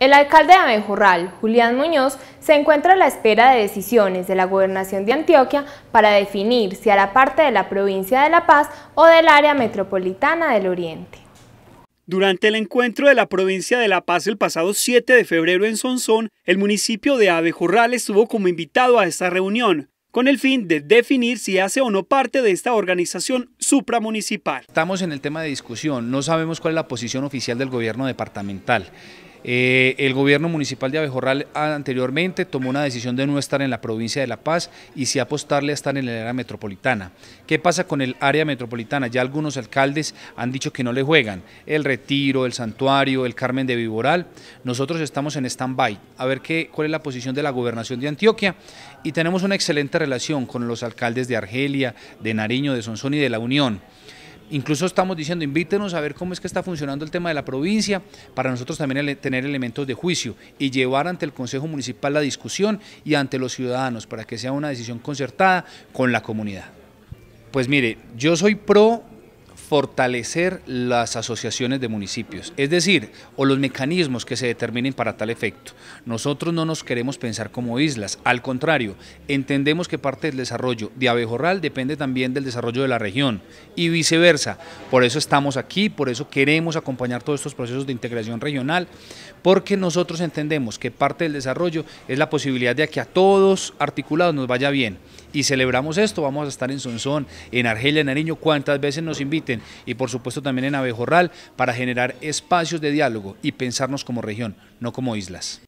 El alcalde de Abejorral, Julián Muñoz, se encuentra a la espera de decisiones de la Gobernación de Antioquia para definir si hará parte de la provincia de La Paz o del área metropolitana del Oriente. Durante el encuentro de la provincia de La Paz el pasado 7 de febrero en Sonsón, el municipio de Abejorral estuvo como invitado a esta reunión, con el fin de definir si hace o no parte de esta organización supramunicipal. Estamos en el tema de discusión, no sabemos cuál es la posición oficial del gobierno departamental. Eh, el gobierno municipal de Abejorral anteriormente tomó una decisión de no estar en la provincia de La Paz y sí apostarle a estar en el área metropolitana. ¿Qué pasa con el área metropolitana? Ya algunos alcaldes han dicho que no le juegan. El Retiro, el Santuario, el Carmen de Viboral. Nosotros estamos en stand-by a ver qué, cuál es la posición de la gobernación de Antioquia y tenemos una excelente relación con los alcaldes de Argelia, de Nariño, de Sonsón y de La Unión. Incluso estamos diciendo, invítenos a ver cómo es que está funcionando el tema de la provincia, para nosotros también tener elementos de juicio y llevar ante el Consejo Municipal la discusión y ante los ciudadanos para que sea una decisión concertada con la comunidad. Pues mire, yo soy pro fortalecer las asociaciones de municipios, es decir, o los mecanismos que se determinen para tal efecto. Nosotros no nos queremos pensar como islas, al contrario, entendemos que parte del desarrollo de Abejorral depende también del desarrollo de la región y viceversa. Por eso estamos aquí, por eso queremos acompañar todos estos procesos de integración regional, porque nosotros entendemos que parte del desarrollo es la posibilidad de que a todos articulados nos vaya bien. Y celebramos esto, vamos a estar en Sonsón, en Argelia, en Nariño, Cuántas veces nos inviten y por supuesto también en Abejorral para generar espacios de diálogo y pensarnos como región, no como islas.